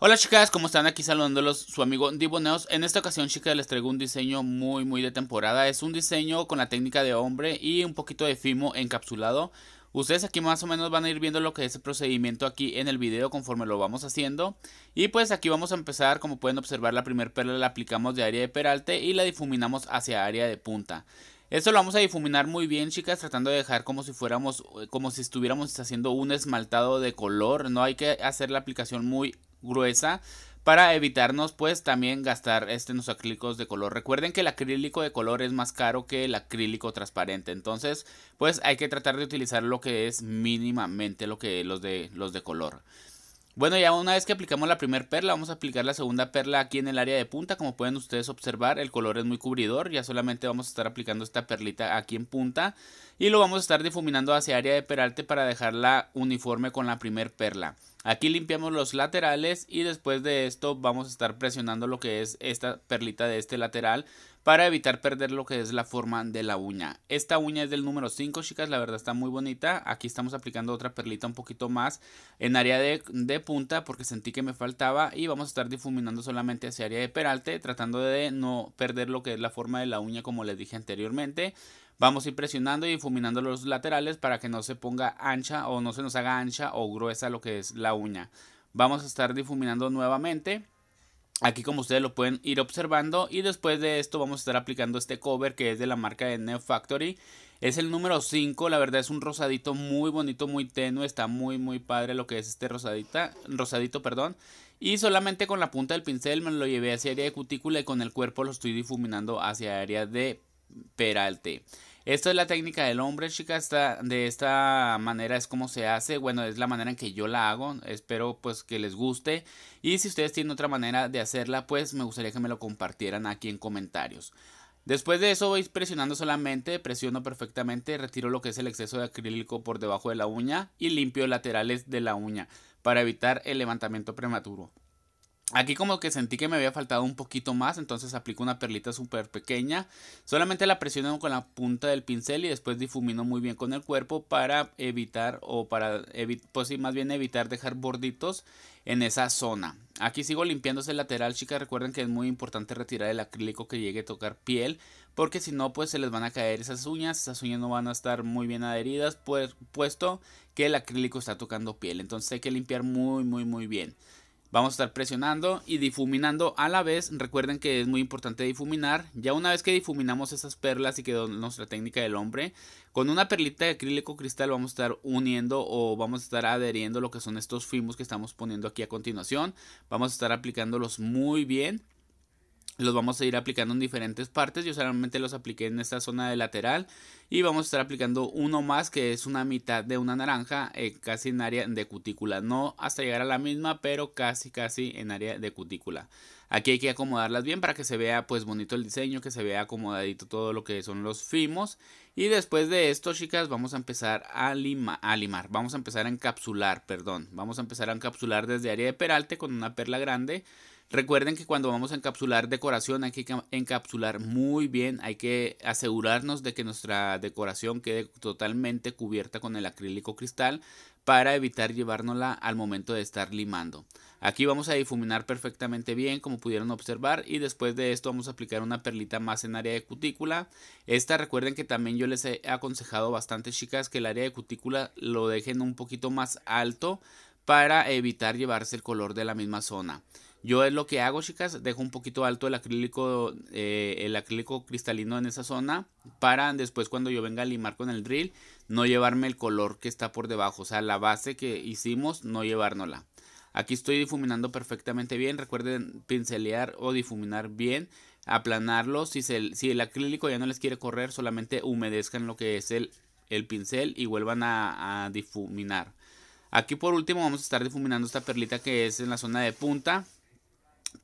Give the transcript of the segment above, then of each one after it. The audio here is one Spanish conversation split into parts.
Hola chicas, ¿cómo están? Aquí saludándolos su amigo Diboneos. En esta ocasión chicas les traigo un diseño muy muy de temporada. Es un diseño con la técnica de hombre y un poquito de fimo encapsulado. Ustedes aquí más o menos van a ir viendo lo que es el procedimiento aquí en el video conforme lo vamos haciendo. Y pues aquí vamos a empezar, como pueden observar la primer perla la aplicamos de área de peralte y la difuminamos hacia área de punta. Esto lo vamos a difuminar muy bien, chicas, tratando de dejar como si fuéramos, como si estuviéramos haciendo un esmaltado de color. No hay que hacer la aplicación muy gruesa para evitarnos pues también gastar este, los acrílicos de color. Recuerden que el acrílico de color es más caro que el acrílico transparente, entonces pues hay que tratar de utilizar lo que es mínimamente lo que los de los de color. Bueno, ya una vez que aplicamos la primera perla, vamos a aplicar la segunda perla aquí en el área de punta. Como pueden ustedes observar, el color es muy cubridor. Ya solamente vamos a estar aplicando esta perlita aquí en punta. Y lo vamos a estar difuminando hacia área de peralte para dejarla uniforme con la primera perla. Aquí limpiamos los laterales y después de esto vamos a estar presionando lo que es esta perlita de este lateral para evitar perder lo que es la forma de la uña. Esta uña es del número 5 chicas, la verdad está muy bonita. Aquí estamos aplicando otra perlita un poquito más en área de, punta porque sentí que me faltaba y vamos a estar difuminando solamente hacia área de peralte tratando de no perder lo que es la forma de la uña como les dije anteriormente. Vamos a ir presionando y difuminando los laterales para que no se ponga ancha o no se nos haga ancha o gruesa lo que es la uña. Vamos a estar difuminando nuevamente. Aquí como ustedes lo pueden ir observando y después de esto vamos a estar aplicando este cover que es de la marca de Neo Factory. Es el número 5, la verdad es un rosadito muy bonito, muy tenue, está muy muy padre lo que es este rosadita, rosadito, perdón. Y solamente con la punta del pincel me lo llevé hacia área de cutícula y con el cuerpo lo estoy difuminando hacia área de peralte. Esto es la técnica del hombre, chicas. de esta manera es como se hace. Bueno, es la manera en que yo la hago. Espero pues que les guste. Y si ustedes tienen otra manera de hacerla, pues me gustaría que me lo compartieran aquí en comentarios. Después de eso voy presionando solamente, presiono perfectamente, retiro lo que es el exceso de acrílico por debajo de la uña y limpio laterales de la uña para evitar el levantamiento prematuro. Aquí como que sentí que me había faltado un poquito más, entonces aplico una perlita súper pequeña. Solamente la presiono con la punta del pincel y después difumino muy bien con el cuerpo para evitar o para, pues sí, más bien evitar dejar borditos en esa zona. Aquí sigo limpiándose el lateral, chicas. Recuerden que es muy importante retirar el acrílico que llegue a tocar piel. Porque si no, pues se les van a caer esas uñas. Esas uñas no van a estar muy bien adheridas. puesto que el acrílico está tocando piel. Entonces hay que limpiar muy, muy, muy bien. Vamos a estar presionando y difuminando a la vez. Recuerden que es muy importante difuminar. Ya una vez que difuminamos esas perlas y quedó nuestra técnica del hombre, con una perlita de acrílico cristal vamos a estar uniendo o vamos a estar adheriendo lo que son estos fimos que estamos poniendo aquí a continuación. Vamos a estar aplicándolos muy bien los vamos a ir aplicando en diferentes partes. Yo solamente los apliqué en esta zona de lateral. Y vamos a estar aplicando uno más que es una mitad de una naranja. Eh, casi en área de cutícula. No hasta llegar a la misma pero casi casi en área de cutícula. Aquí hay que acomodarlas bien para que se vea pues bonito el diseño. Que se vea acomodadito todo lo que son los fimos. Y después de esto chicas vamos a empezar a, a limar. Vamos a empezar a encapsular perdón. Vamos a empezar a encapsular desde área de peralte con una perla grande. Recuerden que cuando vamos a encapsular decoración hay que encapsular muy bien, hay que asegurarnos de que nuestra decoración quede totalmente cubierta con el acrílico cristal para evitar llevárnosla al momento de estar limando. Aquí vamos a difuminar perfectamente bien como pudieron observar y después de esto vamos a aplicar una perlita más en área de cutícula. Esta recuerden que también yo les he aconsejado bastante chicas que el área de cutícula lo dejen un poquito más alto para evitar llevarse el color de la misma zona. Yo es lo que hago, chicas, dejo un poquito alto el acrílico, eh, el acrílico cristalino en esa zona para después cuando yo venga a limar con el drill no llevarme el color que está por debajo, o sea, la base que hicimos no llevárnosla. Aquí estoy difuminando perfectamente bien, recuerden pincelear o difuminar bien, aplanarlo, si, si el acrílico ya no les quiere correr, solamente humedezcan lo que es el, el pincel y vuelvan a, a difuminar. Aquí por último vamos a estar difuminando esta perlita que es en la zona de punta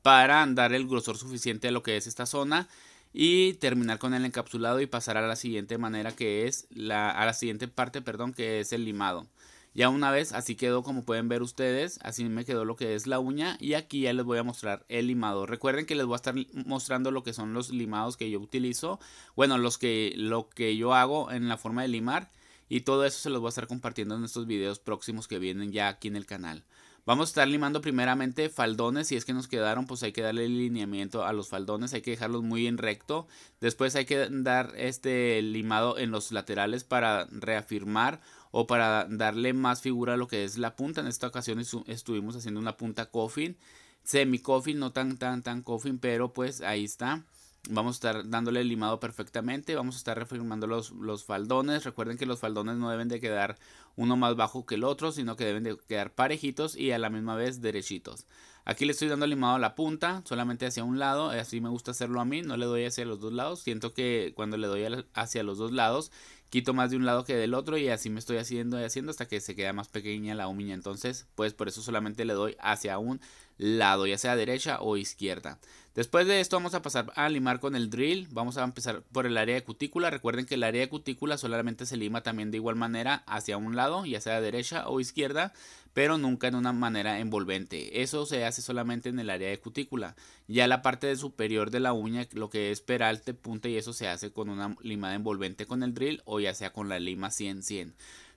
para dar el grosor suficiente a lo que es esta zona y terminar con el encapsulado y pasar a la siguiente manera que es la, a la siguiente parte, perdón, que es el limado. Ya una vez así quedó como pueden ver ustedes, así me quedó lo que es la uña y aquí ya les voy a mostrar el limado. Recuerden que les voy a estar mostrando lo que son los limados que yo utilizo, bueno, los que, lo que yo hago en la forma de limar y todo eso se los voy a estar compartiendo en estos videos próximos que vienen ya aquí en el canal. Vamos a estar limando primeramente faldones, si es que nos quedaron, pues hay que darle lineamiento a los faldones, hay que dejarlos muy en recto. Después hay que dar este limado en los laterales para reafirmar o para darle más figura a lo que es la punta. En esta ocasión estuvimos haciendo una punta coffin, semi coffin, no tan tan tan coffin, pero pues ahí está. Vamos a estar dándole el limado perfectamente, vamos a estar reafirmando los, los faldones. Recuerden que los faldones no deben de quedar uno más bajo que el otro, sino que deben de quedar parejitos y a la misma vez derechitos. Aquí le estoy dando limado a la punta, solamente hacia un lado, así me gusta hacerlo a mí, no le doy hacia los dos lados, siento que cuando le doy hacia los dos lados, quito más de un lado que del otro y así me estoy haciendo y haciendo hasta que se queda más pequeña la uña, entonces pues por eso solamente le doy hacia un lado, ya sea derecha o izquierda. Después de esto vamos a pasar a limar con el drill, vamos a empezar por el área de cutícula, recuerden que el área de cutícula solamente se lima también de igual manera hacia un lado ya sea derecha o izquierda, pero nunca en una manera envolvente. Eso se hace solamente en el área de cutícula. Ya la parte superior de la uña, lo que es peralte, punta y eso se hace con una limada envolvente con el drill o ya sea con la lima 100-100.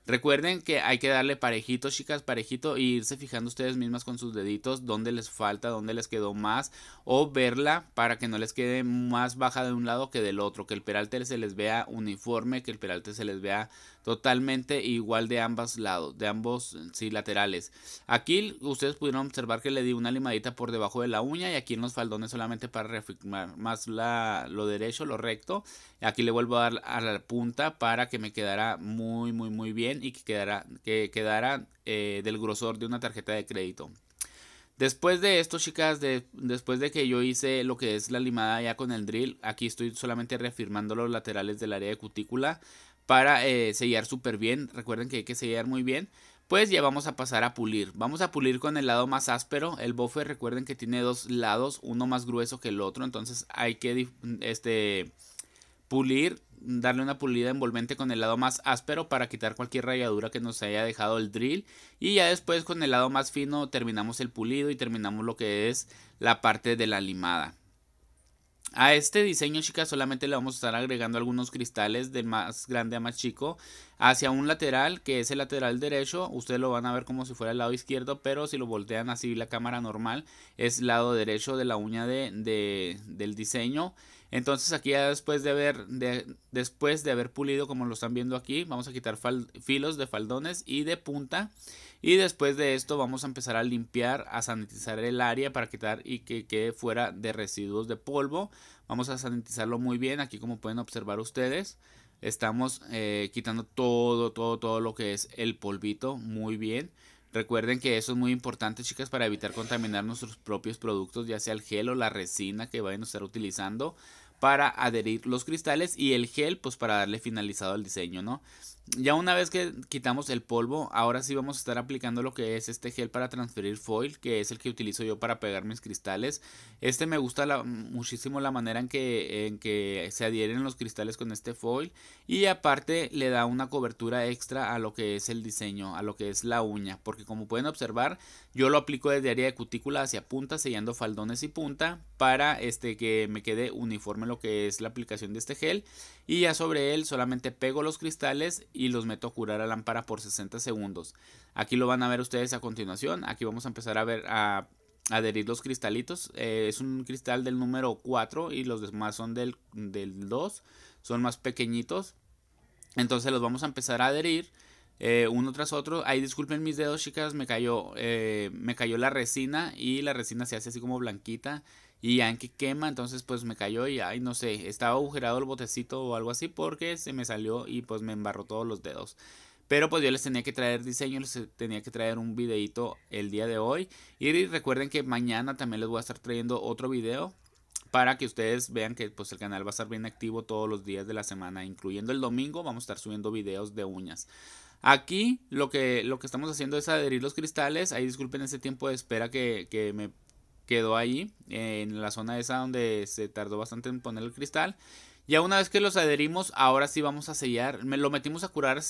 Recuerden que hay que darle parejito, chicas, parejito, e irse fijando ustedes mismas con sus deditos donde les falta, Donde les quedó más, o verla para que no les quede más baja de un lado que del otro, que el peralte se les vea uniforme, que el peralte se les vea totalmente igual de ambos lados, de ambos eh, sí, laterales. Aquí ustedes pudieron observar que le di una limadita por debajo de la uña y aquí en los faldones solamente para reafirmar más la, lo derecho, lo recto. Aquí le vuelvo a dar a la punta para que me quedara muy, muy, muy bien y que quedara, que eh, del grosor de una tarjeta de crédito. Después de esto, chicas, de, después de que yo hice lo que es la limada ya con el drill, aquí estoy solamente reafirmando los laterales del área de cutícula para eh, sellar súper bien. Recuerden que hay que sellar muy bien. Pues ya vamos a pasar a pulir. Vamos a pulir con el lado más áspero. El buffer recuerden que tiene dos lados, uno más grueso que el otro. Entonces hay que este, pulir, darle una pulida envolvente con el lado más áspero para quitar cualquier rayadura que nos haya dejado el drill. Y ya después con el lado más fino terminamos el pulido y terminamos lo que es la parte de la limada. A este diseño, chicas, solamente le vamos a estar agregando algunos cristales de más grande a más chico hacia un lateral, que es el lateral derecho. Ustedes lo van a ver como si fuera el lado izquierdo, pero si lo voltean así la cámara normal, es lado derecho de la uña de, del diseño. Entonces aquí ya después de haber, de, después de haber pulido, como lo están viendo aquí, vamos a quitar filos de faldones y de punta. Y después de esto vamos a empezar a limpiar, a sanitizar el área para quitar y que quede fuera de residuos de polvo. Vamos a sanitizarlo muy bien, aquí como pueden observar ustedes. Estamos eh, quitando todo, todo, todo lo que es el polvito muy bien. Recuerden que eso es muy importante, chicas, para evitar contaminar nuestros propios productos, ya sea el gel o la resina que vayan a estar utilizando para adherir los cristales y el gel, pues para darle finalizado al diseño, ¿no? Ya una vez que quitamos el polvo, ahora sí vamos a estar aplicando lo que es este gel para transferir foil, que es el que utilizo yo para pegar mis cristales. Este me gusta muchísimo la manera en que, en que se adhieren los cristales con este foil y aparte le da una cobertura extra a lo que es el diseño, a lo que es la uña, porque como pueden observar, yo lo aplico desde área de cutícula hacia punta, sellando faldones y punta para este que me quede uniforme lo que es la aplicación de este gel y ya sobre él solamente pego los cristales y los meto a curar a lámpara por 60 segundos. Aquí lo van a ver ustedes a continuación. Aquí vamos a empezar a ver a adherir los cristalitos. Eh, es un cristal del número 4 y los demás son del, del 2. Son más pequeñitos. Entonces los vamos a empezar a adherir. Eh, uno tras otro. Ahí disculpen mis dedos, chicas. Me cayó, eh, me cayó la resina y la resina se hace así como blanquita y que quema, entonces pues me cayó y ay no sé, estaba agujerado el botecito o algo así porque se me salió y pues me embarró todos los dedos. Pero pues yo les tenía que traer diseño, les tenía que traer un videito el día de hoy. Y recuerden que mañana también les voy a estar trayendo otro video para que ustedes vean que pues el canal va a estar bien activo todos los días de la semana, incluyendo el domingo, vamos a estar subiendo videos de uñas. Aquí lo que, lo que estamos haciendo es adherir los cristales. Ahí disculpen ese tiempo de espera que, que me quedó ahí, en la zona esa donde se tardó bastante en poner el cristal. Ya una vez que los adherimos, ahora sí vamos a sellar. Me lo metimos a curar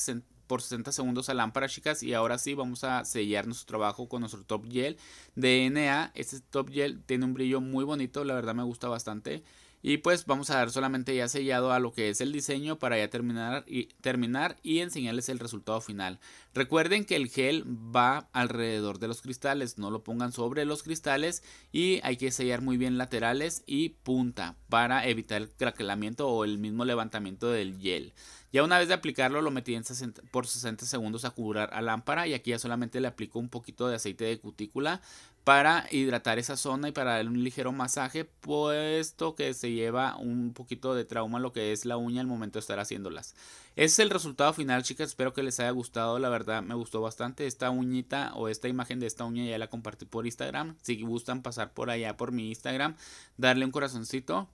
por 60 segundos a lámpara, chicas. Y ahora sí vamos a sellar nuestro trabajo con nuestro top gel de NA. Este top gel tiene un brillo muy bonito, la verdad me gusta bastante. Y pues vamos a dar solamente ya sellado a lo que es el diseño para ya terminar y, terminar y enseñarles el resultado final. Recuerden que el gel va alrededor de los cristales, no lo pongan sobre los cristales y hay que sellar muy bien laterales y punta para evitar el craquelamiento o el mismo levantamiento del gel. Ya una vez de aplicarlo lo metí en por 60 segundos a cubrir a lámpara y aquí ya solamente le aplico un poquito de aceite de cutícula para hidratar esa zona y para dar un ligero masaje, puesto que se lleva un poquito de trauma lo que es la uña al momento de estar haciéndolas. Ese es el resultado final, chicas. Espero que les haya gustado. La verdad, me gustó bastante esta uñita o esta imagen de esta uña. Ya la compartí por Instagram. Si gustan pasar por allá por mi Instagram, darle un corazoncito.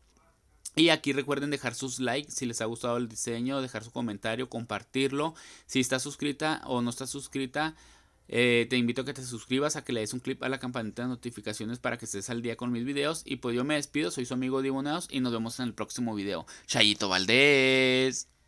Y aquí recuerden dejar sus likes si les ha gustado el diseño, dejar su comentario, compartirlo. Si está suscrita o no está suscrita, eh, te invito a que te suscribas, a que le des un clip a la campanita de notificaciones para que estés al día con mis videos. Y pues yo me despido, soy su amigo Diboneos y nos vemos en el próximo video. Chayito Valdés.